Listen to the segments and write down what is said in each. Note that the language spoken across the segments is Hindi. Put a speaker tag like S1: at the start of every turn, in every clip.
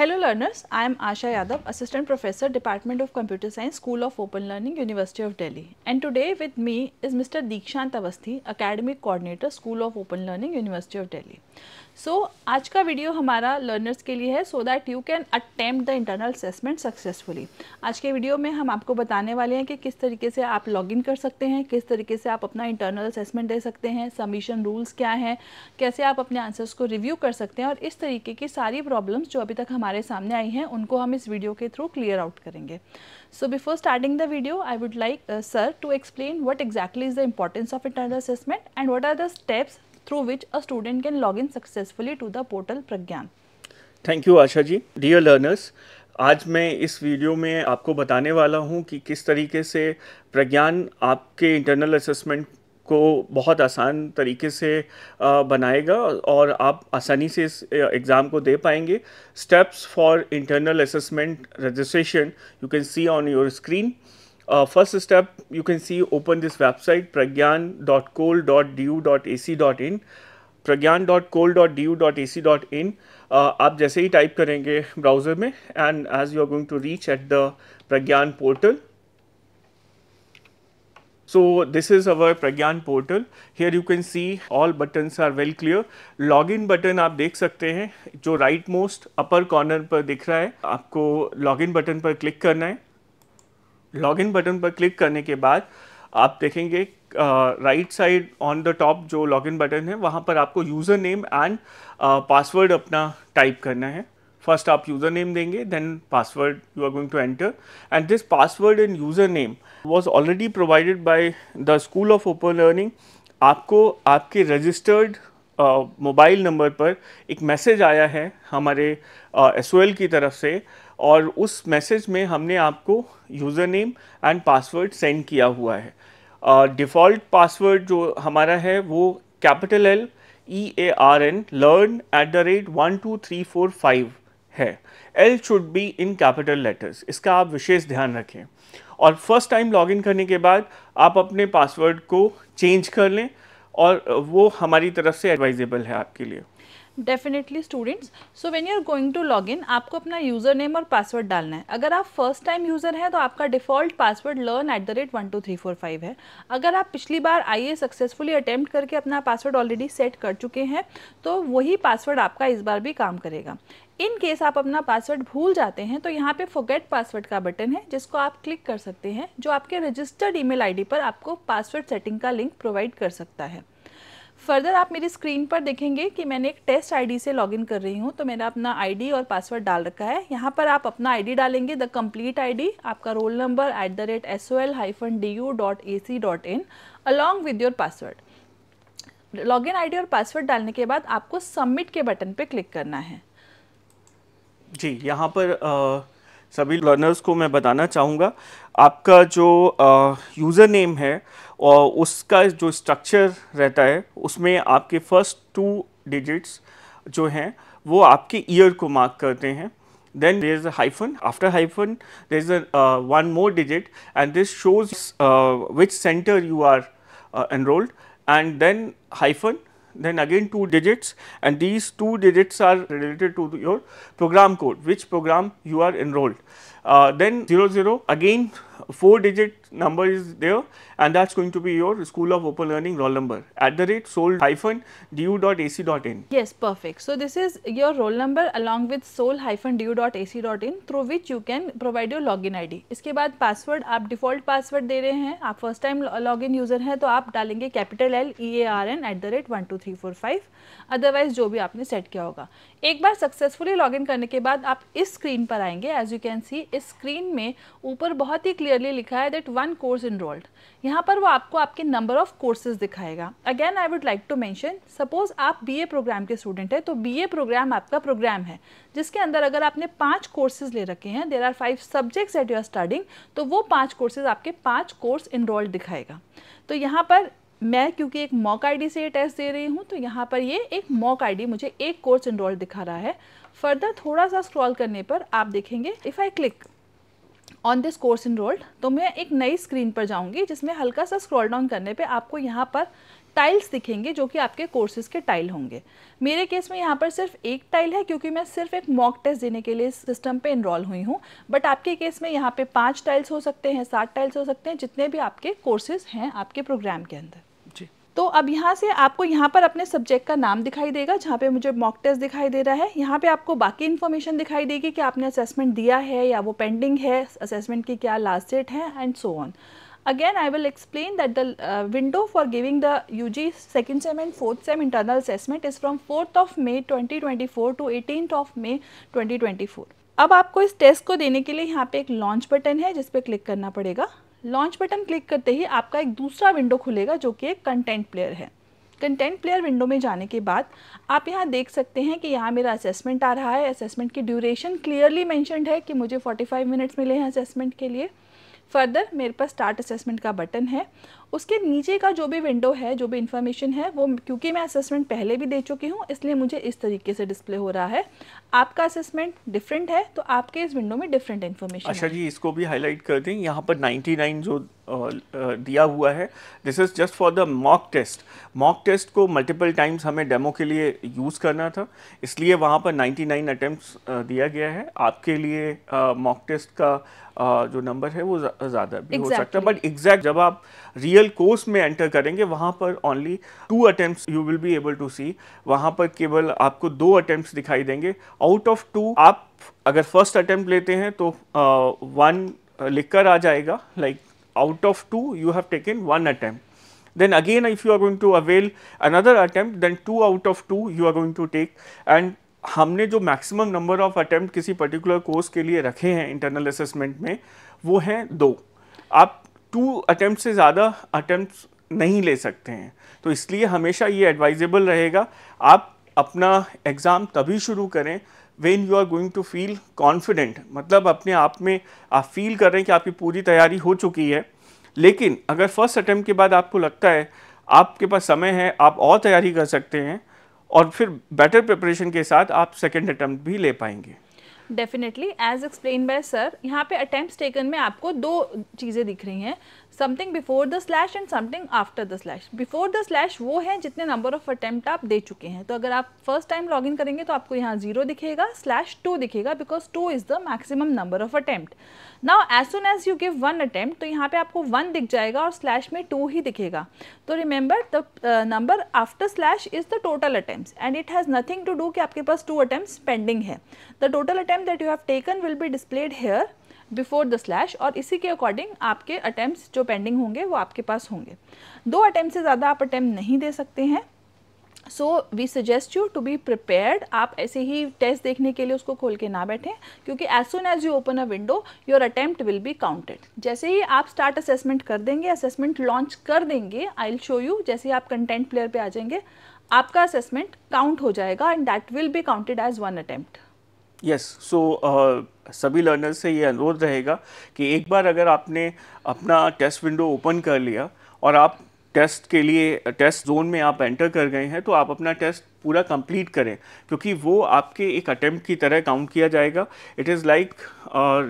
S1: Hello learners, I am Asha Yadav, Assistant Professor, Department of Computer Science, School of Open Learning, University of Delhi. And today with me is Mr. Deekshant Avasthi, Academic Coordinator, School of Open Learning, University of Delhi. So so, आज का वीडियो हमारा लर्नर्स के लिए है so that you can attempt the internal assessment successfully आज के वीडियो में हम आपको बताने वाले हैं कि किस तरीके से आप लॉगिन कर सकते हैं किस तरीके से आप अपना इंटरनल असेसमेंट दे सकते हैं सबमिशन रूल्स क्या हैं कैसे आप अपने आंसर्स को रिव्यू कर सकते हैं और इस तरीके की सारी प्रॉब्लम्स जो अभी तक हमारे सामने आई हैं उनको हम इस वीडियो के थ्रू क्लियर आउट करेंगे so before starting the video I would like sir to explain what exactly is the importance of internal assessment and what are the steps through which a student can log in successfully to the portal Pragyan.
S2: Thank you Asha ji. Dear learners, आज मैं इस वीडियो में आपको बताने वाला हूं कि किस तरीके से प्रज्ञान आपके इंटरनल असेसमेंट को बहुत आसान तरीके से बनाएगा और आप आसानी से इस एग्ज़ाम को दे पाएंगे steps for internal assessment registration you can see on your screen Uh, first step, you can see open this website pragyan.col.du.ac.in pragyan.col.du.ac.in uh, आप जैसे ही टाइप करेंगे ब्राउज़र में and as you are going to reach at the Pragyan portal So this is our Pragyan portal. Here you can see all buttons are well clear. Login button आप देख सकते हैं जो right most upper corner पर दिख रहा है आपको login button पर click करना है लॉगिन बटन पर क्लिक करने के बाद आप देखेंगे right side on the top जो लॉगिन बटन है वहाँ पर आपको यूज़र नेम एंड पासवर्ड अपना टाइप करना है फर्स्ट आप यूज़र नेम देंगे then password you are going to enter and this password and user name was already provided by the school of open learning आपको आपके रजिस्टर्ड मोबाइल नंबर पर एक मैसेज आया है हमारे एस uh, की तरफ से और उस मैसेज में हमने आपको user name and password send किया हुआ है डिफ़ॉल्ट पासवर्ड जो हमारा है वो capital L E A R N learn at the rate one two three four five है L should be in capital letters इसका आप विशेष ध्यान रखें और फर्स्ट टाइम लॉगिन करने के बाद आप अपने पासवर्ड को चेंज कर लें और वो हमारी तरफ से एडवाइजेबल है आपके लिए
S1: definitely students so when you are going to log in आपको अपना यूज़र नेम और पासवर्ड डालना है अगर आप फर्स्ट टाइम यूज़र हैं तो आपका default password learn at the rate one two three four five है अगर आप पिछली बार आइए सक्सेसफुली अटैम्प्ट करके अपना पासवर्ड ऑलरेडी सेट कर चुके हैं तो वही पासवर्ड आपका इस बार भी काम करेगा इन केस आप अपना पासवर्ड भूल जाते हैं तो यहाँ पे फोगेट पासवर्ड का बटन है जिसको आप क्लिक कर सकते हैं जो आपके रजिस्टर्ड ईमेल आईडी पर आपको पासवर्ड सेटिंग का लिंक प्रोवाइड कर सकता है फर्दर आप मेरी स्क्रीन पर देखेंगे कि मैंने एक टेस्ट आईडी से लॉगिन कर रही हूँ तो मैंने अपना आईडी और पासवर्ड डाल रखा है यहाँ पर आप अपना आईडी डालेंगे द कंप्लीट आईडी आपका roll number at the rate S O L hyphen D U dot A C dot in along with your password log in और पासवर्ड डालने के बाद आपको सबमिट के बटन पर क्लिक करना है
S2: जी यहाँ पर आ... सभी लर्नर्स को मैं बताना चाहूँगा आपका जो यूज़र नेम है और उसका जो स्ट्रक्चर रहता है उसमें आपके फर्स्ट टू डिजिट्स जो हैं वो आपके ईयर को मार्क करते हैं then there is a hyphen after hyphen there is a one more digit and this shows which centre you are enrolled and then hyphen then again two digits and these two digits are related to your program code, which program you are enrolled. uh, then 00 again 4 digit number is there and that is going to be your school of open learning roll number at the rate soul hyphen du dot dot ac in
S1: Yes perfect. So this is your roll number along with soul hyphen du dot dot ac in through which you can provide your login ID. iske baad password aap default password de rahe hain aap first time login user hain to aap dalenge capital L E A R N at the rate 12345 otherwise jo bhi aapne set जो hoga ek set successfully login karne ke baad aap is screen par aayenge as you can see screen में ऊपर बहुत ही क्लियरली लिखा है दैट वन कोर्स इनरोल्ड यहाँ पर वो आपको आपके नंबर ऑफ कोर्सेज दिखाएगा again I would like to mention suppose आप बी प्रोग्राम के स्टूडेंट हैं तो बी प्रोग्राम आपका प्रोग्राम है जिसके अंदर अगर आपने पाँच कोर्सेज ले रखे हैं there are five subjects at your starting तो वो पाँच कोर्सेज आपके पाँच कोर्स इनरोल्ड दिखाएगा तो यहाँ पर मैं क्योंकि एक मॉक आईडी से ये टेस्ट दे रही हूँ तो यहाँ पर ये एक मॉक आईडी मुझे एक कोर्स इनरोल दिखा रहा है फर्दर थोड़ा सा स्क्रॉल करने पर आप देखेंगे if I click on this course enrolled तो मैं एक नई स्क्रीन पर जाऊंगी जिसमें हल्का सा स्क्रॉल डाउन करने पे आपको यहाँ पर टाइल्स दिखेंगे जो कि आपके कोर्सेज के टाइल होंगे मेरे केस में यहाँ पर सिर्फ एक टाइल है क्योंकि मैं सिर्फ एक मॉक टेस्ट देने के लिए सिस्टम पे इनरोल हुई हूँ बट आपके केस में यहाँ पे पांच टाइल्स हो सकते हैं सात टाइल्स हो सकते हैं जितने भी आपके कोर्सेज हैं आपके प्रोग्राम के अंदर तो अब यहाँ से आपको यहाँ पर अपने सब्जेक्ट का नाम दिखाई देगा जहाँ पे मुझे मॉक टेस्ट दिखाई दे रहा है यहाँ पे आपको बाकी इन्फॉर्मेशन दिखाई देगी कि आपने असेसमेंट दिया है या वो पेंडिंग है असेसमेंट की क्या लास्ट डेट है and so on again I will that the window for giving the U G second sem and fourth sem internal assessment is from fourth of May twenty twenty four to eighteen of May twenty twenty four अब आपको इस टेस्ट को देने के लिए यहाँ पे एक लॉन्च बटन है जिस क्लिक करना पड़ेगा लॉन्च बटन क्लिक करते ही आपका एक दूसरा विंडो खुलेगा जो कि एक कंटेंट प्लेयर है कंटेंट प्लेयर विंडो में जाने के बाद आप यहाँ देख सकते हैं कि यहाँ मेरा असेसमेंट आ रहा है असेसमेंट की ड्यूरेशन क्लियरली मैंशनड है कि मुझे 45 मिनट्स मिले हैं असेसमेंट के लिए फर्दर मेरे पास स्टार्ट असेसमेंट का बटन है उसके नीचे का जो भी विंडो है जो भी इन्फॉर्मेशन है वो क्योंकि मैं असेसमेंट पहले भी दे चुकी हूँ इसलिए मुझे इस तरीके से डिस्प्ले हो रहा है आपका असेसमेंट डिफरेंट है तो आपके इस विंडो में डिफरेंट इन्फॉर्मेशन अच्छा
S2: जी इसको भी हाईलाइट कर दें यहाँ पर 99 जो दिया हुआ है this is just for the mock test mock test को मल्टीपल टाइम्स हमें डेमो के लिए यूज़ करना था इसलिए वहाँ पर 99 अटेम्प्ट्स दिया गया है आपके लिए मॉक टेस्ट का जो नंबर है वो ज़्यादा भी exactly. हो सकता है बट एग्जैक्ट जब आप रियल रियल कोर्स में एंटर करेंगे वहाँ पर only two attempts you will be able to see वहाँ पर केवल आपको दो अटेम्प्ट्स दिखाई देंगे आउट ऑफ टू आप अगर फर्स्ट अटेम्प्ट लेते हैं तो वन uh, लिखकर आ जाएगा like out of two you have taken one attempt then again if you are going to avail another attempt then 2 out of two you are going to take and हमने जो मैक्सिमम नंबर ऑफ अटैम्प्ट किसी पर्टिकुलर कोर्स के लिए रखे हैं इंटरनल असेसमेंट में वो हैं दो आप टू अटैम्प्ट से ज़्यादा अटैम्प्ट नहीं ले सकते हैं तो इसलिए हमेशा ये एडवाइजेबल रहेगा आप अपना एग्ज़ाम तभी शुरू करें when you are going to feel confident मतलब अपने आप में आप फील कर रहे हैं कि आपकी पूरी तैयारी हो चुकी है लेकिन अगर फर्स्ट अटैम्प्ट के बाद आपको लगता है आपके पास समय है आप और तैयारी कर सकते हैं और फिर बेटर प्रिपरेशन के साथ आप सेकेंड अटैम्प्ट भी ले पाएंगे
S1: definitely as explain by sir यहाँ पे अटैम्प्ट टेकन में आपको दो चीज़ें दिख रही हैं something before the slash and something after the slash before the slash वो है जितने नंबर ऑफ अटैम्प्ट आप दे चुके हैं तो अगर आप फर्स्ट टाइम लॉग इन करेंगे तो आपको यहाँ जीरो दिखेगा स्लैश टू दिखेगा because two is the maximum number of attempt now as soon as you give one attempt तो यहाँ पे आपको वन दिख जाएगा और स्लैश में टू ही दिखेगा तो remember the number after slash is the total attempt and it has nothing to do कि आपके पास टू अटैम्प्ट पेंडिंग है the total attempt that you have taken will be displayed here before the slash और इसी के अकॉर्डिंग आपके अटैम्प्ट जो पेंडिंग होंगे वो आपके पास होंगे दो अटैम्प्ट से ज़्यादा आप अटैम्प्ट नहीं दे सकते हैं so we suggest you to be prepared आप ऐसे ही टेस्ट देखने के लिए उसको खोल के ना बैठें क्योंकि as soon as you open a window your attempt will be counted जैसे ही आप स्टार्ट असेसमेंट कर देंगे असेसमेंट लॉन्च कर देंगे आई विल शो यू जैसे ही आप कंटेंट प्लेयर पर आ जाएंगे आपका असेसमेंट काउंट हो जाएगा and that will be counted as one attempt
S2: yes so uh, सभी लर्नर्स से ये अनुरोध रहेगा कि एक बार अगर आपने अपना टेस्ट विंडो ओपन कर लिया और आप टेस्ट के लिए टेस्ट जोन में आप एंटर कर गए हैं तो आप अपना टेस्ट पूरा कंप्लीट करें क्योंकि वो आपके एक अटेम्प्ट की तरह काउंट किया जाएगा it is like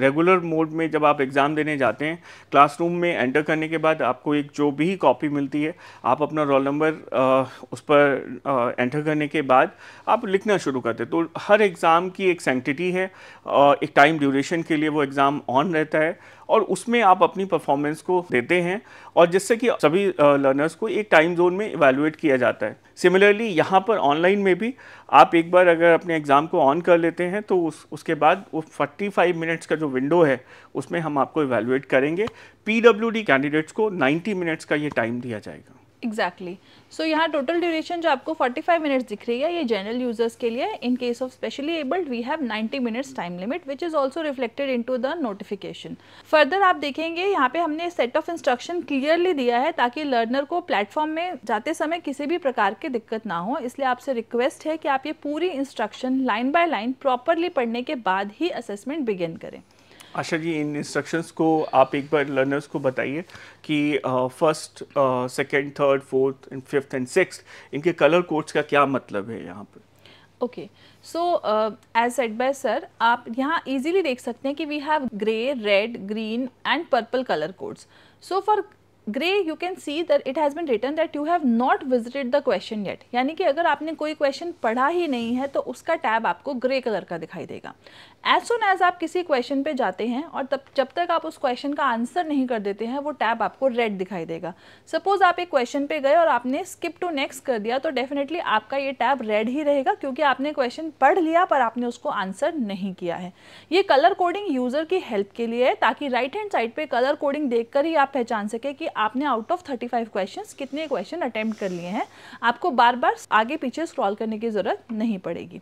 S2: regular mode में जब आप एग्ज़ाम देने जाते हैं क्लासरूम में एंटर करने के बाद आपको एक जो भी कॉपी मिलती है आप अपना रोल नंबर uh, उस पर एंटर uh, करने के बाद आप लिखना शुरू करते तो हर एग्ज़ाम की एक सेंटिटी है uh, एक टाइम ड्यूरेशन के लिए वो एग्ज़ाम ऑन रहता है और उसमें आप अपनी परफॉर्मेंस को देते हैं और जिससे कि सभी लर्नर्स को एक टाइम जोन में इवेलुएट किया जाता है सिमिलरली यहाँ पर ऑनलाइन में भी आप एक बार अगर अपने एग्ज़ाम को ऑन कर लेते हैं तो उस उसके बाद वो फोर्टी फाइव मिनट्स का जो विंडो है उसमें हम आपको इवेलुएट करेंगे पी कैंडिडेट्स को नाइन्टी मिनट्स का ये टाइम दिया जाएगा
S1: एग्जैक्टली सो यहाँ टोटल ड्यूरेशन जो आपको 45 मिनट्स दिख रही है ये जनरल यूजर्स के लिए in case of specially abled we have 90 minutes time limit which is also reflected into the notification further आप देखेंगे यहाँ पे हमने सेट ऑफ इंस्ट्रक्शन क्लियरली दिया है ताकि लर्नर को प्लेटफॉर्म में जाते समय किसी भी प्रकार की दिक्कत ना हो इसलिए आपसे रिक्वेस्ट है कि आप ये पूरी instruction line by line properly पढ़ने के बाद ही असेसमेंट बिगेन करें
S2: आशा जी इन इंस्ट्रक्शंस को आप एक बार लर्नर्स को बताइए कि first second third fourth and fifth and six इनके कलर कोड्स का क्या मतलब है यहाँ पर
S1: okay so as set by sir आप यहाँ इजीली देख सकते हैं कि we have grey red green and purple colour codes so for grey you can see that it has been written that you have not visited the question yet यानी कि अगर आपने कोई क्वेश्चन पढ़ा ही नहीं है तो उसका टैब आपको ग्रे कलर का दिखाई देगा एज सुन एज आप किसी क्वेश्चन पे जाते हैं और तब जब तक आप उस क्वेश्चन का आंसर नहीं कर देते हैं वो टैब आपको रेड दिखाई देगा सपोज आप एक क्वेश्चन पे गए और आपने स्किप टू नेक्स्ट कर दिया तो डेफिनेटली आपका ये टैब रेड ही रहेगा क्योंकि आपने क्वेश्चन पढ़ लिया पर आपने उसको आंसर नहीं किया है ये कलर कोडिंग यूज़र की हेल्प के लिए है ताकि राइट हैंड साइड पर कलर कोडिंग देख ही आप पहचान सके कि आपने आउट ऑफ थर्टी क्वेश्चन कितने क्वेश्चन अटैम्प्ट कर लिए हैं आपको बार बार आगे पीछे स्क्रॉल करने की ज़रूरत नहीं पड़ेगी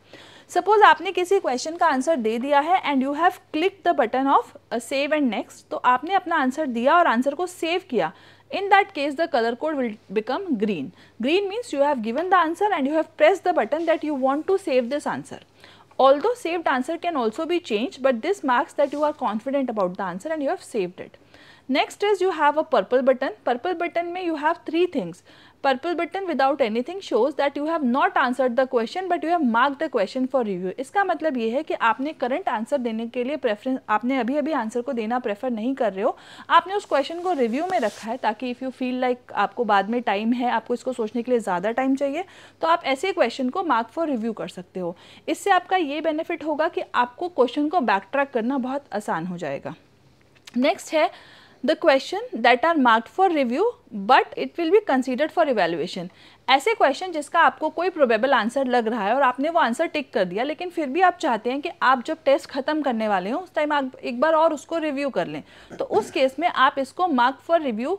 S1: सपोज आपने किसी क्वेश्चन का आंसर दे दिया है and you have click the button of save and next तो आपने अपना आंसर दिया और आंसर को सेव किया in that case the colour code will become green green means you have given the answer and you have press the button that you want to save this answer although saved answer can also भी change but this marks that you are confident about the answer and you have saved it next is you have a purple button purple button में you have three things purple button without anything shows that you have not answered the question but you have mark the question for review इसका मतलब ये है कि आपने करंट आंसर देने के लिए प्रेफरेंस आपने अभी अभी आंसर को देना प्रेफर नहीं कर रहे हो आपने उस क्वेश्चन को रिव्यू में रखा है ताकि इफ़ यू फील लाइक आपको बाद में टाइम है आपको इसको सोचने के लिए ज़्यादा टाइम चाहिए तो आप ऐसे क्वेश्चन को मार्क फॉर रिव्यू कर सकते हो इससे आपका ये बेनिफिट होगा कि आपको क्वेश्चन को बैक ट्रैक करना बहुत आसान हो जाएगा नेक्स्ट है the question that are marked for review but it will be considered for evaluation ऐसे क्वेश्चन जिसका आपको कोई प्रोबेबल आंसर लग रहा है और आपने वो आंसर टिक कर दिया लेकिन फिर भी आप चाहते हैं कि आप जब टेस्ट ख़त्म करने वाले हों उस टाइम आप एक बार और उसको रिव्यू कर लें तो उस केस में आप इसको mark for review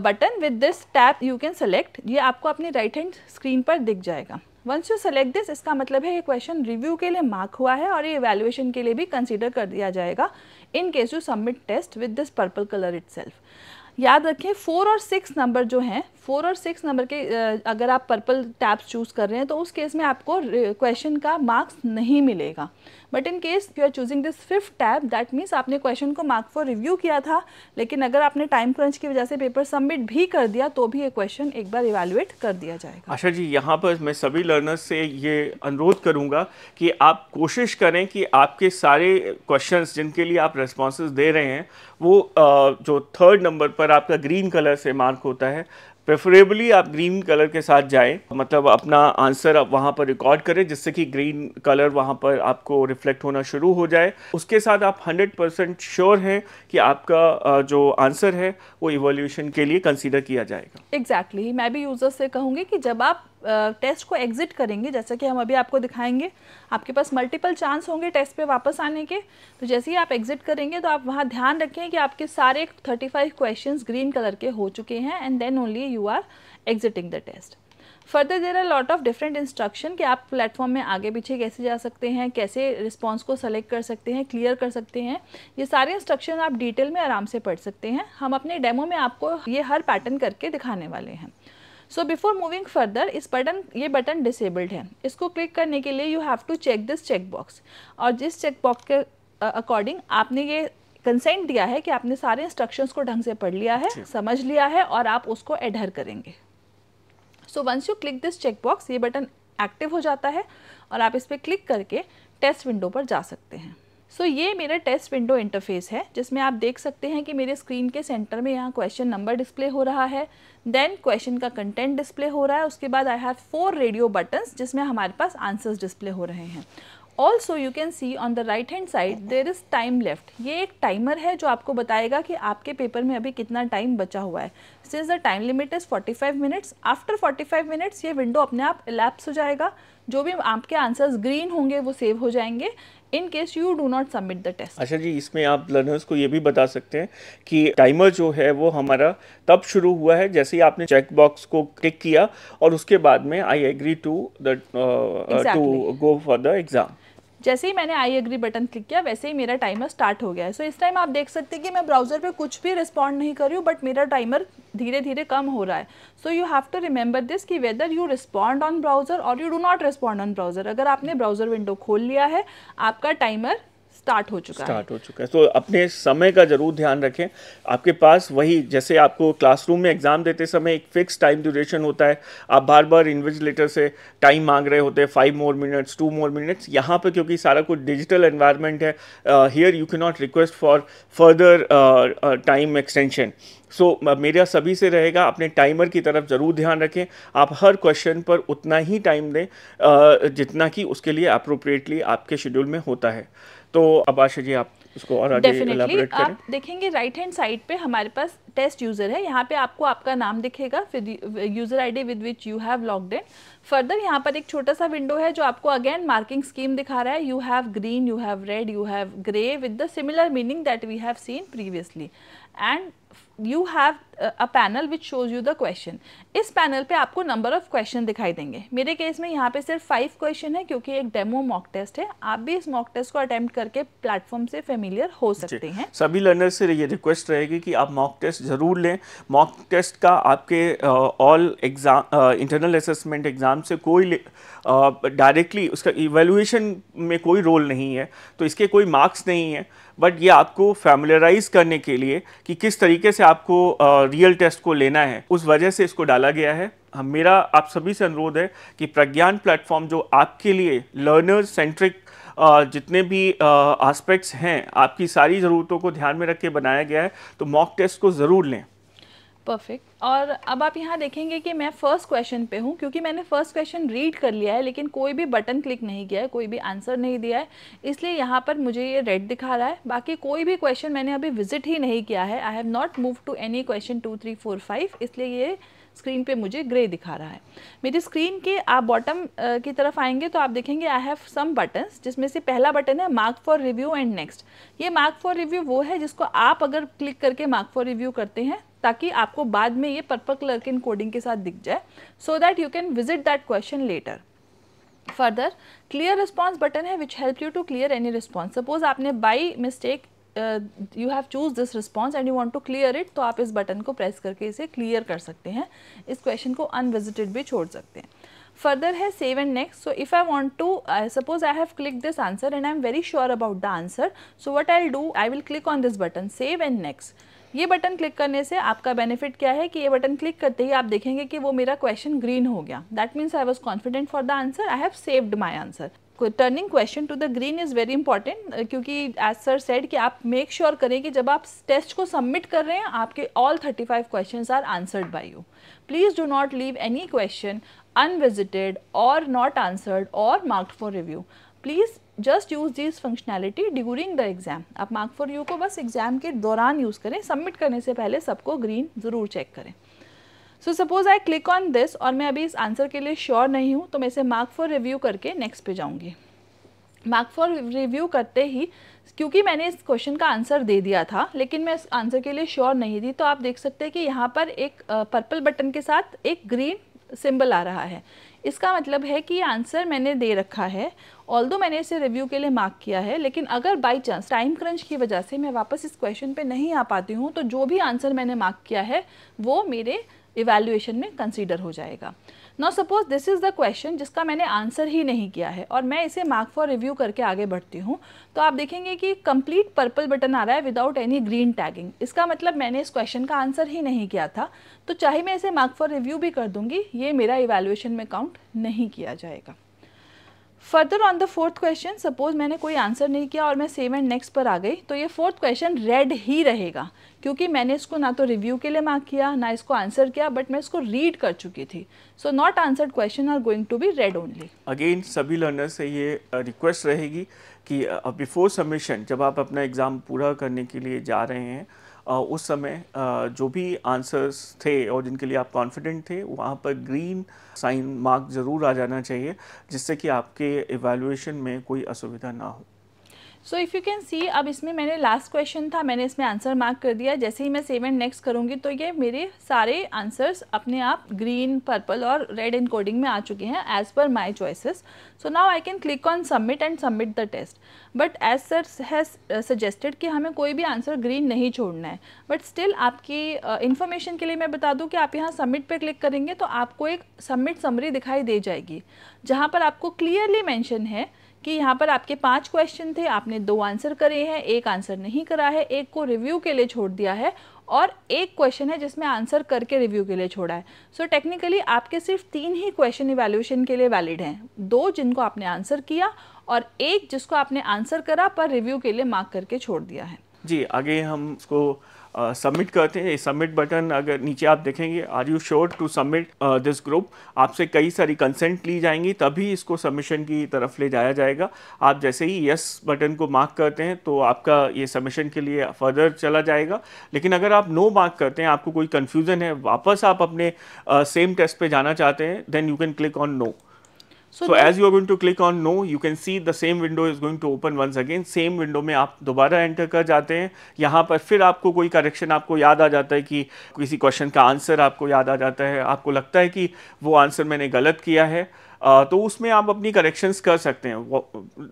S1: button with this tab you can select ये आपको अपनी राइट हैंड स्क्रीन पर दिख जाएगा वंस यू सेलेक्ट दिस इसका मतलब है ये क्वेश्चन रिव्यू के लिए मार्क हुआ है और ये इवेल्युएशन के लिए भी कंसिडर कर दिया जाएगा in case you submit test with this purple colour it याद रखें फोर और सिक्स नंबर जो हैं फोर और सिक्स नंबर के अगर आप पर्पल टैब्स चूज़ कर रहे हैं तो उस केस में आपको क्वेश्चन का मार्क्स नहीं मिलेगा but in case you are choosing this fifth tab that means आपने क्वेश्चन को मार्क फॉर रिव्यू किया था लेकिन अगर आपने टाइम क्रंच की वजह से पेपर सबमिट भी कर दिया तो भी ये क्वेश्चन एक बार इवेल्युएट कर दिया जाएगा
S2: आशा जी यहाँ पर मैं सभी लर्नर्स से ये अनुरोध करूँगा कि आप कोशिश करें कि आपके सारे क्वेश्चन जिनके लिए आप रेस्पॉन्स दे रहे हैं वो जो थर्ड नंबर पर आपका ग्रीन कलर से मार्क होता है प्रेफरेबली आप ग्रीन कलर के साथ जाएं मतलब अपना आंसर आप वहाँ पर रिकॉर्ड करें जिससे कि ग्रीन कलर वहाँ पर आपको रिफ्लेक्ट होना शुरू हो जाए उसके साथ आप 100 परसेंट श्योर हैं कि आपका जो आंसर है वो इवोल्यूशन के लिए कंसीडर किया जाएगा
S1: एग्जैक्टली exactly. मैं भी यूज़र से कहूँगी कि जब आप टेस्ट को एग्ज़िट करेंगे जैसा कि हम अभी आपको दिखाएंगे आपके पास मल्टीपल चांस होंगे टेस्ट पे वापस आने के तो जैसे ही आप एग्ज़िट करेंगे तो आप वहाँ ध्यान रखें कि आपके सारे 35 क्वेश्चंस ग्रीन कलर के हो चुके हैं and then only you are exiting the test further there are lot of different instruction कि आप प्लेटफॉर्म में आगे पीछे कैसे जा सकते हैं कैसे रिस्पॉन्स को सेलेक्ट कर सकते हैं क्लियर कर सकते हैं ये सारे इंस्ट्रक्शन आप डिटेल में आराम से पढ़ सकते हैं हम अपने डेमो में आपको ये हर पैटर्न करके दिखाने वाले हैं सो बिफोर मूविंग फर्दर इस बटन ये बटन डिसेबल्ड है इसको क्लिक करने के लिए you have to check this check box और जिस चेक बॉक्स के अकॉर्डिंग आपने ये कंसेंट दिया है कि आपने सारे इंस्ट्रक्शंस को ढंग से पढ़ लिया है समझ लिया है और आप उसको एडहर करेंगे so once you click this check box ये बटन एक्टिव हो जाता है और आप इस पर क्लिक करके टेस्ट विंडो पर जा सकते हैं सो so, ये मेरा टेस्ट विंडो इंटरफेस है जिसमें आप देख सकते हैं कि मेरे स्क्रीन के सेंटर में यहाँ क्वेश्चन नंबर डिस्प्ले हो रहा है देन क्वेश्चन का कंटेंट डिस्प्ले हो रहा है उसके बाद I have four radio buttons जिसमें हमारे पास आंसर्स डिस्प्ले हो रहे हैं also you can see on the right hand side there is time left ये एक टाइमर है जो आपको बताएगा कि आपके पेपर में अभी कितना टाइम बचा हुआ है since the time limit is 45 minutes after forty five minutes ये विंडो अपने आप एलैप्स हो जाएगा जो भी आपके आंसर्स ग्रीन होंगे वो सेव हो जाएंगे in case you do not submit the test
S2: अच्छा जी इसमें आप लर्नर्स को ये भी बता सकते हैं कि टाइमर जो है वो हमारा तब शुरू हुआ है जैसे ही आपने चेक बॉक्स को क्लिक किया और उसके बाद में I agree to do to go for the exam
S1: जैसे ही मैंने आई एग्री बटन क्लिक किया वैसे ही मेरा टाइमर स्टार्ट हो गया है सो इस टाइम आप देख सकते हैं कि मैं ब्राउज़र पे कुछ भी रिस्पॉन्ड नहीं कर रही हूँ बट मेरा टाइमर धीरे धीरे कम हो रहा है so you have to remember this कि whether you respond on browser और you do not respond on browser अगर आपने ब्राउज़र विंडो खोल लिया है आपका टाइमर स्टार्ट हो चुका स्टार्ट
S2: हो चुका है तो अपने समय का जरूर ध्यान रखें आपके पास वही जैसे आपको क्लासरूम में एग्ज़ाम देते समय एक फिक्स टाइम ड्यूरेशन होता है आप बार बार इन्विजिलेटर से टाइम मांग रहे होते हैं five more minutes two more minutes यहाँ पर क्योंकि सारा कुछ डिजिटल एन्वायरमेंट है here you can not request for further time extension so so, मेरा सभी से रहेगा अपने टाइमर की तरफ ज़रूर ध्यान रखें आप हर क्वेश्चन पर उतना ही टाइम दें जितना कि उसके लिए अप्रोप्रिएटली आपके शेड्यूल में होता है तो अब आशा जी आप उसको और आगे डेफिनेटली आप
S1: देखेंगे राइट हैंड साइड पे हमारे पास टेस्ट यूज़र है यहाँ पे आपको आपका नाम दिखेगा फिर user ID with which you have logged in further यहाँ पर एक छोटा सा विंडो है जो आपको अगेन मार्किंग स्कीम दिखा रहा है you have green you have red you have grey with the similar meaning that we have seen previously and you have a panel which shows you the question इस पैनल पे आपको नंबर ऑफ क्वेश्चन दिखाई देंगे मेरे केस में यहाँ पे सिर्फ फाइव क्वेश्चन है क्योंकि एक डेमो मॉक टेस्ट है आप भी इस मॉक टेस्ट को अटेम्प्ट करके प्लेटफॉर्म से फेमिलियर हो सकते हैं
S2: सभी लर्नर से ये रिक्वेस्ट रहेगी कि आप मॉक टेस्ट ज़रूर लें मॉक टेस्ट का आपके all exam internal assessment exam से कोई डायरेक्टली उसका इवेलुएशन में कोई रोल नहीं है तो इसके कोई मार्क्स नहीं है बट ये आपको फैमिलराइज करने के लिए कि किस तरीके से आपको रियल uh, टेस्ट को लेना है उस वजह से इसको डाला गया है हम मेरा आप सभी से अनुरोध है कि प्रज्ञान प्लेटफॉर्म जो आपके लिए लर्नर सेंट्रिक जितने भी एस्पेक्ट्स हैं आपकी सारी ज़रूरतों को ध्यान में रख के बनाया गया है तो मॉक टेस्ट को ज़रूर लें
S1: परफेक्ट और अब आप यहाँ देखेंगे कि मैं फ़र्स्ट क्वेश्चन पे हूँ क्योंकि मैंने फ़र्स्ट क्वेश्चन रीड कर लिया है लेकिन कोई भी बटन क्लिक नहीं किया है कोई भी आंसर नहीं दिया है इसलिए यहाँ पर मुझे ये रेड दिखा रहा है बाकी कोई भी क्वेश्चन मैंने अभी विजिट ही नहीं किया है I have not move to any question two three four five इसलिए ये स्क्रीन पे मुझे ग्रे दिखा रहा है मेरी स्क्रीन के आप बॉटम की तरफ आएंगे तो आप देखेंगे आई हैव सम बटन्स जिसमें से पहला बटन है mark for review and next ये मार्क फॉर रिव्यू वो है जिसको आप अगर क्लिक करके मार्क फॉर रिव्यू करते हैं ताकि आपको बाद में ये पर्पल कलर के कोडिंग के साथ दिख जाए so that you can visit that question later further clear response button है which help you to clear any response suppose आपने by mistake you have choose this response and you want to clear it तो आप इस बटन को प्रेस करके इसे क्लियर कर सकते हैं इस क्वेश्चन को अनविजिटेड भी छोड़ सकते हैं फर्दर है save and next so if I want to suppose I have click this answer and I am very sure about the answer so what I do I will click on this button save and next ये बटन क्लिक करने से आपका बेनिफिट क्या है कि ये बटन क्लिक करते ही आप देखेंगे कि वो मेरा क्वेश्चन ग्रीन हो गया that means I was confident for the answer I have saved my answer turning question to the green is very important क्योंकि एज सर सेड कि आप मेक श्योर sure करें कि जब आप टेस्ट को सबमिट कर रहे हैं आपके all thirty five question are answered by you please do not leave any question unvisited और नॉट आंसर्ड और marked for review please just use this functionality during the exam आप मार्क फॉर यू को बस एग्ज़ाम के दौरान यूज़ करें सबमिट करने से पहले सबको ग्रीन ज़रूर चेक करें so suppose I click on this और मैं अभी इस आंसर के लिए श्योर sure नहीं हूँ तो मैं इसे मार्क फॉर रिव्यू करके नेक्स्ट पे जाऊँगी मार्क फॉर रिव्यू करते ही क्योंकि मैंने इस क्वेश्चन का आंसर दे दिया था लेकिन मैं इस आंसर के लिए श्योर sure नहीं थी तो आप देख सकते हैं कि यहाँ पर एक पर्पल बटन के साथ एक ग्रीन सिंबल आ रहा है इसका मतलब है कि आंसर मैंने दे रखा है ऑल मैंने इसे रिव्यू के लिए मार्क किया है लेकिन अगर बाई चांस टाइम क्रंच की वजह से मैं वापस इस क्वेश्चन पे नहीं आ पाती हूँ तो जो भी आंसर मैंने मार्क किया है वो मेरे इवेल्यूएशन में कंसिडर हो जाएगा now suppose this is the question जिसका मैंने आंसर ही नहीं किया है और मैं इसे मार्क फॉर रिव्यू करके आगे बढ़ती हूँ तो आप देखेंगे कि कंप्लीट पर्पल बटन आ रहा है विदाउट एनी ग्रीन टैगिंग इसका मतलब मैंने इस क्वेश्चन का आंसर ही नहीं किया था तो चाहे मैं इसे मार्क फॉर रिव्यू भी कर दूंगी ये मेरा इवेल्युएशन में काउंट नहीं किया जाएगा further on the fourth question suppose मैंने कोई आंसर नहीं किया और मैं सेव एंड नेक्स्ट पर आ गई तो ये फोर्थ क्वेश्चन रेड ही रहेगा क्योंकि मैंने इसको ना तो रिव्यू के लिए मार्क किया ना इसको आंसर किया बट मैं इसको रीड कर चुकी थी so not answered question are going to be red only
S2: again सभी लर्नर से ये रिक्वेस्ट uh, रहेगी कि बिफोर uh, सबमिशन जब आप अपना एग्ज़ाम पूरा करने के लिए जा रहे हैं उस समय जो भी आंसर्स थे और जिनके लिए आप कॉन्फिडेंट थे वहाँ पर ग्रीन साइन मार्क ज़रूर आ जाना चाहिए जिससे कि आपके एवेल्युएशन में कोई असुविधा ना हो
S1: so if you can see अब इसमें मैंने लास्ट क्वेश्चन था मैंने इसमें आंसर मार्क कर दिया जैसे ही मैं सेव एंड नेक्स्ट करूँगी तो ये मेरे सारे आंसर्स अपने आप ग्रीन पर्पल और रेड इन कोडिंग में आ चुके हैं as per my choices so now I can click on submit and submit the test but as sir has suggested कि हमें कोई भी आंसर ग्रीन नहीं छोड़ना है बट स्टिल आपकी इन्फॉर्मेशन uh, के लिए मैं बता दूँ कि आप यहाँ सबमिट पर क्लिक करेंगे तो आपको एक सबमिट समरी दिखाई दे जाएगी जहाँ पर आपको क्लियरली मैंशन है कि यहाँ पर आपके पांच क्वेश्चन थे आपने दो आंसर करे हैं एक आंसर नहीं करा है एक को रिव्यू के लिए छोड़ दिया है और एक क्वेश्चन है जिसमें आंसर करके रिव्यू के लिए छोड़ा है सो so, टेक्निकली आपके सिर्फ तीन ही क्वेश्चन इवेल्यूशन के लिए वैलिड हैं दो जिनको आपने आंसर किया और एक जिसको आपने आंसर करा पर रिव्यू के लिए मार्क करके छोड़ दिया है
S2: जी आगे हम उसको सबमिट करते हैं सबमिट बटन अगर नीचे आप देखेंगे are you sure to submit this group आपसे कई सारी कंसेंट ली जाएंगी तभी इसको सबमिशन की तरफ ले जाया जाएगा आप जैसे ही यस बटन को मार्क करते हैं तो आपका ये सबमिशन के लिए फर्दर चला जाएगा लेकिन अगर आप नो मार्क करते हैं आपको कोई कन्फ्यूज़न है वापस आप अपने सेम टेस्ट पर जाना चाहते हैं then you can click on no So, so as you are going to click on no, you can see the same window is going to open once again. Same window में आप दोबारा enter कर जाते हैं यहाँ पर फिर आपको कोई correction आपको याद आ जाता है कि किसी question का answer आपको याद आ जाता है आपको लगता है कि वो answer मैंने गलत किया है तो उसमें आप अपनी करेक्शंस कर सकते हैं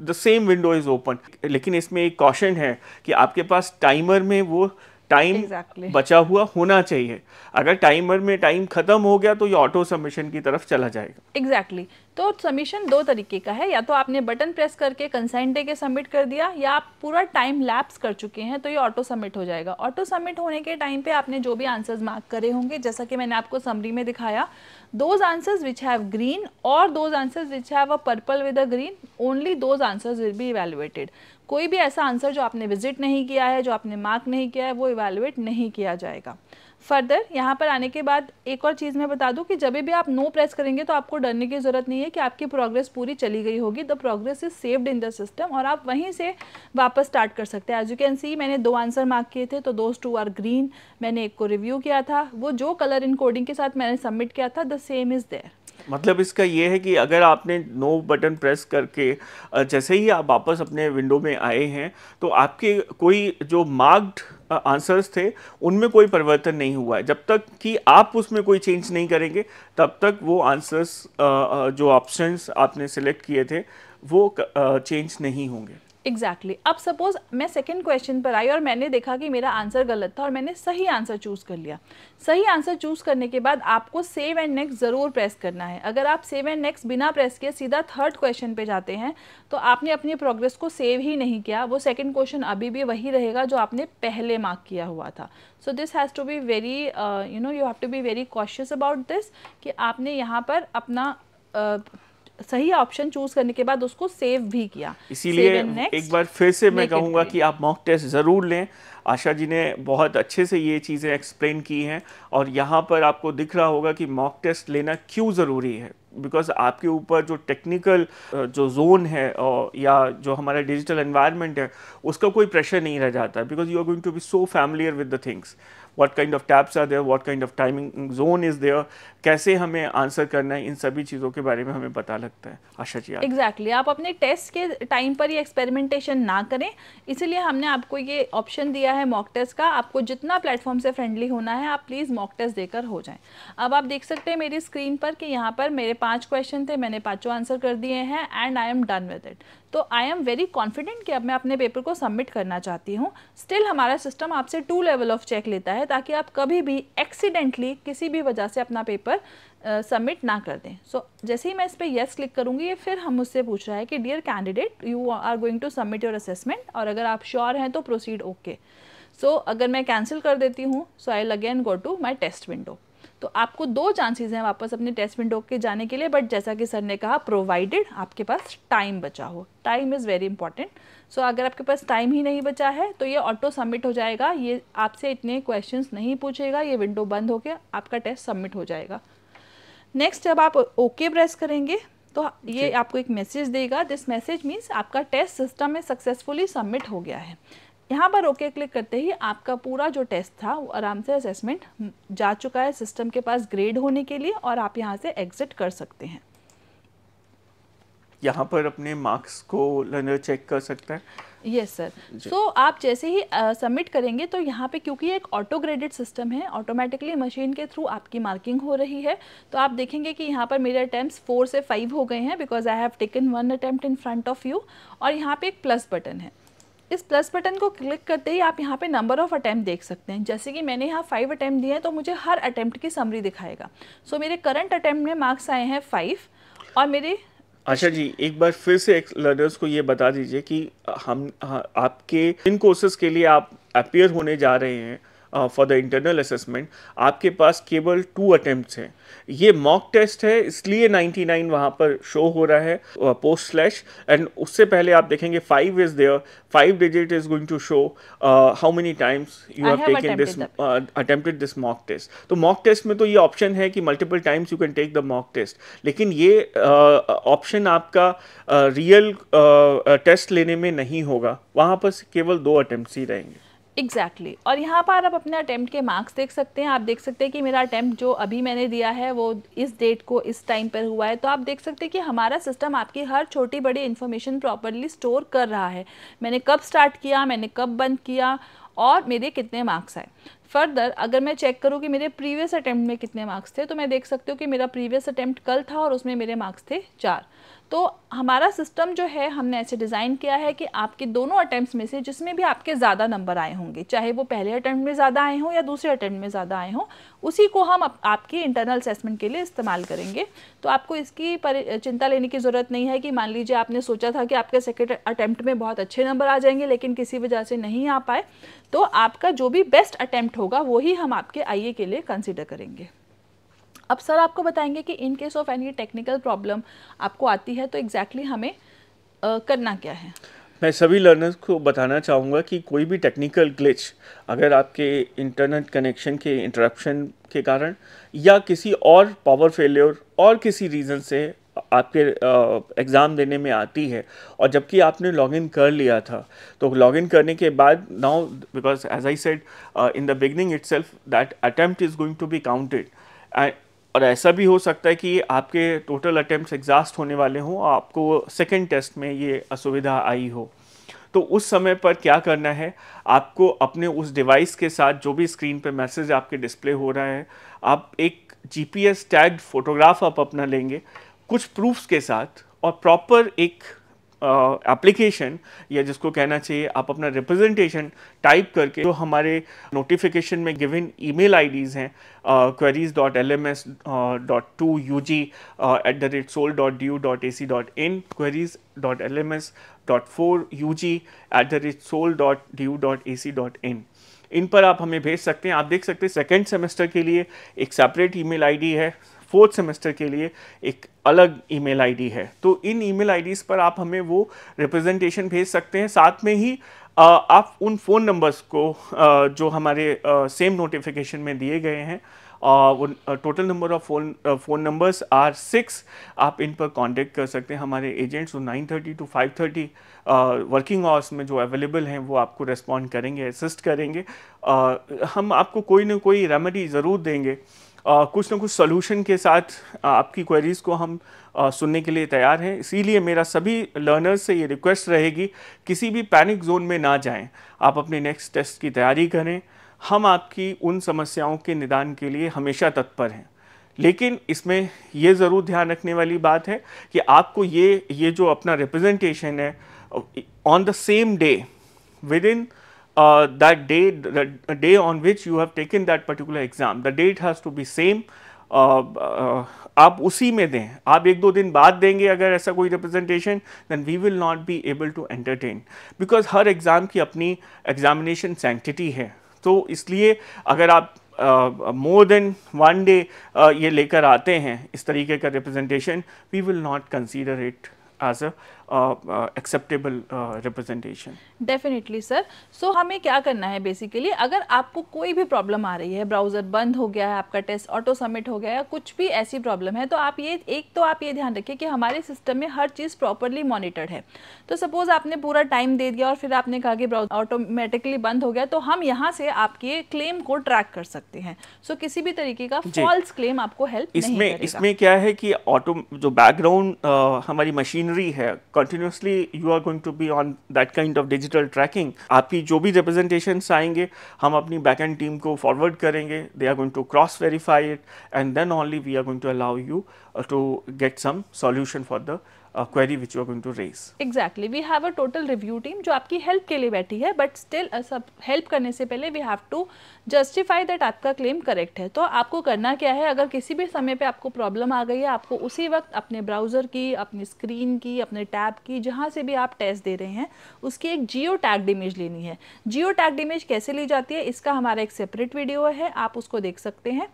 S2: the same window is open लेकिन इसमें एक कॉशन है कि आपके पास टाइमर में वो टाइम exactly. बचा हुआ होना चाहिए अगर टाइमर में टाइम खत्म हो गया तो ये ऑटो सबमिशन की तरफ चला जाएगा
S1: एग्जैक्टली exactly. तो सबमिशन दो तरीके का है या तो आपने बटन प्रेस करके कंसाइन डे के सबमिट कर दिया या आप पूरा टाइम लैप्स कर चुके हैं तो ये ऑटो सबमिट हो जाएगा ऑटो सबमिट होने के टाइम पे आपने जो भी आंसर्स मार्क करे होंगे जैसा कि मैंने आपको समरी में दिखाया those answers which have green और those answers which have a purple with a green only those answers will be evaluated कोई भी ऐसा आंसर जो आपने विजिट नहीं किया है जो आपने मार्क नहीं किया है वो इवेल्युएट नहीं किया जाएगा फर्दर यहाँ पर आने के बाद एक और चीज़ मैं बता दूँ कि जब भी आप नो प्रेस करेंगे तो आपको डरने की ज़रूरत नहीं है कि आपकी प्रोग्रेस पूरी चली गई होगी the progress is saved in the system और आप वहीं से वापस स्टार्ट कर सकते हैं एज यू कैन सी मैंने दो आंसर मार्क किए थे तो दोस्त टू आर ग्रीन मैंने एक को रिव्यू किया था वो जो कलर इन कोडिंग के साथ मैंने सबमिट किया था द सेम इज़ देयर
S2: मतलब इसका ये है कि अगर आपने नो बटन प्रेस करके जैसे ही आप वापस अपने विंडो में आए हैं तो आपके कोई जो मार्क्ड आंसर्स थे उनमें कोई परिवर्तन नहीं हुआ है जब तक कि आप उसमें कोई चेंज नहीं करेंगे तब तक वो आंसर्स जो ऑप्शंस आपने सेलेक्ट किए थे वो चेंज नहीं होंगे
S1: एग्जैक्टली exactly. अब सपोज मैं सेकेंड क्वेश्चन पर आई और मैंने देखा कि मेरा आंसर गलत था और मैंने सही आंसर चूज़ कर लिया सही आंसर चूज़ करने के बाद आपको सेव एंड नेक्स्ट ज़रूर प्रेस करना है अगर आप सेव एंड नेक्स्ट बिना प्रेस किए सीधा थर्ड क्वेश्चन पे जाते हैं तो आपने अपनी प्रोग्रेस को सेव ही नहीं किया वो सेकेंड क्वेश्चन अभी भी वही रहेगा जो आपने पहले मार्क किया हुआ था so this has to be very you know you have to be very cautious about this कि आपने यहाँ पर अपना uh, सही ऑप्शन चूज करने के बाद उसको सेव भी किया इसीलिए एक
S2: बार फिर से मैं कहूँगा कि आप मॉक टेस्ट ज़रूर लें आशा जी ने बहुत अच्छे से ये चीज़ें एक्सप्लेन की हैं और यहाँ पर आपको दिख रहा होगा कि मॉक टेस्ट लेना क्यों ज़रूरी है बिकॉज आपके ऊपर जो टेक्निकल जो जोन है और या जो हमारा डिजिटल एनवायरनमेंट है उसका कोई प्रेशर नहीं रह जाता because you are going to be so familiar with the things what kind of taps are there what kind of timing zone is there कैसे हमें आंसर करना है इन सभी चीज़ों के बारे में हमें पता लगता है आशा जी एग्जैक्टली
S1: exactly. आप अपने टेस्ट के टाइम पर ही एक्सपेरिमेंटेशन ना करें इसीलिए हमने आपको ये ऑप्शन दिया है मॉक टेस्ट का आपको जितना प्लेटफॉर्म से फ्रेंडली होना है आप प्लीज़ मॉक टेस्ट देकर हो जाएं अब आप देख सकते हैं मेरी स्क्रीन पर कि यहाँ पर मेरे पाँच क्वेश्चन थे मैंने पाँचों आंसर कर दिए हैं and I am done with it तो आई एम वेरी कॉन्फिडेंट कि अब मैं अपने पेपर को सबमिट करना चाहती हूँ स्टिल हमारा सिस्टम आपसे टू लेवल ऑफ चेक लेता है ताकि आप कभी भी एक्सीडेंटली किसी भी वजह से अपना पेपर सबमिट uh, ना कर दें सो so, जैसे ही मैं इस पर येस क्लिक करूँगी ये फिर हम मुझसे पूछ रहा है कि dear candidate you are going to submit your assessment और अगर आप श्योर हैं तो प्रोसीड ओके सो अगर मैं कैंसिल कर देती हूँ so I login again go to my test window तो आपको दो चांसेस हैं वापस अपने टेस्ट विंडो के जाने के लिए बट जैसा कि सर ने कहा प्रोवाइडेड आपके पास टाइम बचा हो time is very important so अगर आपके पास टाइम ही नहीं बचा है तो ये ऑटो सबमिट हो जाएगा ये आपसे इतने क्वेश्चन नहीं पूछेगा ये विंडो बंद होकर आपका टेस्ट सबमिट हो जाएगा नेक्स्ट जब आप ओके okay प्रेस करेंगे तो ये आपको एक मैसेज देगा दिस मैसेज मीन्स आपका टेस्ट सिस्टम में सक्सेसफुली सबमिट हो गया है यहाँ पर ओके क्लिक करते ही आपका पूरा जो टेस्ट था वो आराम से असेसमेंट जा चुका है सिस्टम के पास ग्रेड होने के लिए और आप यहाँ से एग्जिट कर सकते हैं
S2: यहाँ पर अपने मार्क्स को लर्नर चेक कर सकता है
S1: यस सर सो आप जैसे ही सबमिट uh, करेंगे तो यहाँ पे क्योंकि एक ऑटो ग्रेडेड सिस्टम है ऑटोमेटिकली मशीन के थ्रू आपकी मार्किंग हो रही है तो आप देखेंगे कि यहाँ पर मेरे अटैम्प्ट फोर से फाइव हो गए हैं because I have taken one attempt in front of you और यहाँ पे एक प्लस बटन है इस प्लस बटन को क्लिक करते ही आप यहाँ पे नंबर ऑफ अटैम्प्ट देख सकते हैं जैसे कि मैंने यहाँ फाइव अटैम्प्ट दिए हैं तो मुझे हर अटैम्प्ट की समरी दिखाएगा सो so, मेरे करंट अटैम्प्ट में मार्क्स आए हैं फाइव और मेरे
S2: अच्छा जी एक बार फिर से लर्नर्स को ये बता दीजिए कि हम आपके इन कोर्सेज के लिए आप अपियर होने जा रहे हैं फॉर द इंटरनल असेसमेंट आपके पास केवल टू अटेम्प्ट हैं ये मॉक टेस्ट है इसलिए 99 वहाँ पर शो हो रहा है पोस्ट स्लैश एंड उससे पहले आप देखेंगे five is there five digit is going to show how many times you have taken this attempted this mock test तो मॉक टेस्ट में तो ये ऑप्शन है कि multiple times you can take the mock test लेकिन ये ऑप्शन uh, आपका real uh, test uh, uh लेने में नहीं होगा वहाँ पर केवल दो अटैम्प्ट ही रहेंगे
S1: एग्जैक्टली exactly. और यहाँ पर आप अपने अटैम्प्ट के मार्क्स देख सकते हैं आप देख सकते हैं कि मेरा अटैम्प्ट जो अभी मैंने दिया है वो इस डेट को इस टाइम पर हुआ है तो आप देख सकते हैं कि हमारा सिस्टम आपकी हर छोटी बड़ी इन्फॉर्मेशन प्रॉपरली स्टोर कर रहा है मैंने कब स्टार्ट किया मैंने कब बंद किया और मेरे कितने मार्क्स आए फर्दर अगर मैं चेक करूँ कि मेरे प्रीवियस अटैम्प्ट में कितने मार्क्स थे तो मैं देख सकती हूँ कि मेरा प्रीवियस अटैम्प्ट कल था और उसमें मेरे मार्क्स थे चार तो हमारा सिस्टम जो है हमने ऐसे डिज़ाइन किया है कि आपके दोनों अटैम्प्ट में से जिसमें भी आपके ज़्यादा नंबर आए होंगे चाहे वो पहले अटैम्प्ट में ज़्यादा आए हों या दूसरे अटैम्प्ट में ज़्यादा आए हों उसी को हम आपके आपकी इंटरनल असेसमेंट के लिए इस्तेमाल करेंगे तो आपको इसकी चिंता लेने की ज़रूरत नहीं है कि मान लीजिए आपने सोचा था कि आपके सेकेंड अटैम्प्ट में बहुत अच्छे नंबर आ जाएंगे लेकिन किसी वजह से नहीं आ पाए तो आपका जो भी बेस्ट अटैम्प्ट होगा वही हम आपके आई के लिए कंसिडर करेंगे अब सर आपको बताएंगे कि in case of any technical problem आपको आती है तो एग्जैक्टली exactly हमें आ, करना क्या है
S2: मैं सभी लर्नर्स को बताना चाहूँगा कि कोई भी टेक्निकल ग्लिच अगर आपके इंटरनेट कनेक्शन के इंटरप्शन के कारण या किसी और पावर फेलियर और किसी रीज़न से आपके एग्ज़ाम देने में आती है और जबकि आपने लॉगिन कर लिया था तो लॉगिन करने के बाद now because as I said in the beginning it's self that attempt is going to be counted and और ऐसा भी हो सकता है कि आपके टोटल अटैम्प्ट एग्जास्ट होने वाले हों आपको सेकेंड टेस्ट में ये असुविधा आई हो तो उस समय पर क्या करना है आपको अपने उस डिवाइस के साथ जो भी स्क्रीन पे मैसेज आपके डिस्प्ले हो रहा है आप एक जीपीएस टैग फोटोग्राफ आप अपना लेंगे कुछ प्रूफ्स के साथ और प्रॉपर एक एप्लीकेशन या जिसको कहना चाहिए आप अपना रिप्रेजेंटेशन टाइप करके जो हमारे नोटिफिकेशन में गिवन ईमेल आईडीज़ हैं queries dot L M S dot two U G at the rate sol dot D U dot A C dot in queries dot L M S dot four U G at the rate sol dot D U dot A C dot in इन पर आप हमें भेज सकते हैं आप देख सकते हैं सेकेंड सेमेस्टर के लिए एक सेपरेट ईमेल आईडी है फोर्थ सेमेस्टर के लिए एक अलग ईमेल आईडी है तो इन ईमेल आईडीज़ पर आप हमें वो रिप्रेजेंटेशन भेज सकते हैं साथ में ही आप उन फ़ोन नंबर्स को जो हमारे सेम नोटिफिकेशन में दिए गए हैं total number of phone phone numbers are six आप इन पर कांटेक्ट कर सकते हैं हमारे एजेंट्स जो thirty to five thirty working hours में जो अवेलेबल हैं वो आपको रेस्पॉन्ड करेंगे असिस्ट करेंगे uh, हम आपको कोई ना कोई रेमेडी ज़रूर देंगे कुछ ना कुछ सोल्यूशन के साथ आपकी क्वेरीज़ को हम सुनने के लिए तैयार हैं इसीलिए मेरा सभी लर्नर्स से ये रिक्वेस्ट रहेगी किसी भी पैनिक जोन में ना जाएं आप अपने नेक्स्ट टेस्ट की तैयारी करें हम आपकी उन समस्याओं के निदान के लिए हमेशा तत्पर हैं लेकिन इसमें ये ज़रूर ध्यान रखने वाली बात है कि आपको ये ये जो अपना रिप्रेजेंटेशन है on the same day within uh, that day the day on which you have taken that particular exam the date has to be same uh, uh, आप उसी में दें आप एक दो दिन बाद देंगे अगर ऐसा कोई representation then we will not be able to entertain because हर एग्ज़ाम की अपनी एग्जामिनेशन सेंटिटी है तो इसलिए अगर आप मोर देन वन डे ये लेकर आते हैं इस तरीके का representation we will not consider it as a acceptable representation
S1: definitely sir so हमें क्या करना है बेसिकली अगर आपको कोई भी प्रॉब्लम आ रही है ब्राउज़र बंद हो गया है आपका टेस्ट ऑटो सबमिट हो गया है कुछ भी ऐसी प्रॉब्लम है तो आप ये एक तो आप ये ध्यान रखिए कि हमारे सिस्टम में हर चीज़ प्रॉपरली मॉनिटर्ड है तो सपोज़ आपने पूरा टाइम दे दिया और फिर आपने कहा कि ब्राउज ऑटोमेटिकली बंद हो गया तो हम यहाँ से आपके क्लेम को ट्रैक कर सकते हैं सो so, किसी भी तरीके का फॉल्स क्लेम आपको हेल्प इसमें इसमें
S2: क्या है कि ऑटो जो बैकग्राउंड हमारी मशीनरी है continuously you are going to be on that kind of digital tracking आपकी जो भी रिप्रेजेंटेशन आएंगे हम अपनी बैक एंड टीम को फॉरवर्ड करेंगे they are going to cross verify it and then only we are going to allow you to get some solution for the uh, query which you are going to raise.
S1: Exactly, we have a total review team जो आपकी help के लिए बैठी है but still uh, सब help करने से पहले we have to justify that आपका claim correct है तो आपको करना क्या है अगर किसी भी समय पे आपको problem आ गई है आपको उसी वक्त अपने browser की अपनी screen की अपने tab की जहाँ से भी आप test दे रहे हैं उसकी एक जियो टैग्ड इमेज लेनी है जियो टैग्ड इमेज कैसे ली जाती है इसका हमारा एक सेपरेट वीडियो है आप उसको देख सकते हैं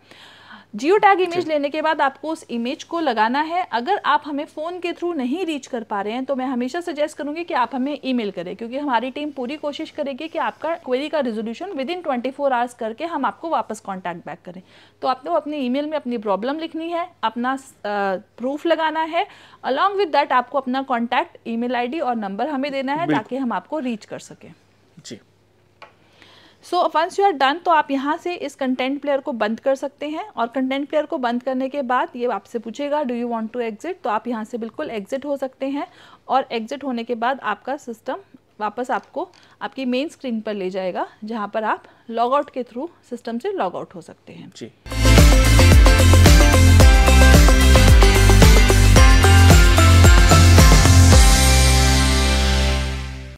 S1: जियो टैग इमेज लेने के बाद आपको उस इमेज को लगाना है अगर आप हमें फ़ोन के थ्रू नहीं रीच कर पा रहे हैं तो मैं हमेशा सजेस्ट करूंगी कि आप हमें ईमेल करें क्योंकि हमारी टीम पूरी कोशिश करेगी कि आपका क्वेरी का resolution within twenty four hours करके हम आपको वापस कॉन्टैक्ट बैक करें तो आपको अपने ई में अपनी प्रॉब्लम लिखनी है अपना प्रूफ लगाना है अलॉन्ग विद डैट आपको अपना कॉन्टैक्ट ई मेल और नंबर हमें देना है ताकि हम आपको रीच कर सकें जी so once you are done तो आप यहाँ से इस कंटेंट प्लेयर को बंद कर सकते हैं और कंटेंट प्लेयर को बंद करने के बाद ये आपसे पूछेगा do you want to exit तो आप यहाँ से बिल्कुल एग्जिट हो सकते हैं और एग्जिट होने के बाद आपका सिस्टम वापस आपको आपकी मेन स्क्रीन पर ले जाएगा जहाँ पर आप लॉग आउट के थ्रू सिस्टम से लॉग आउट हो सकते हैं जी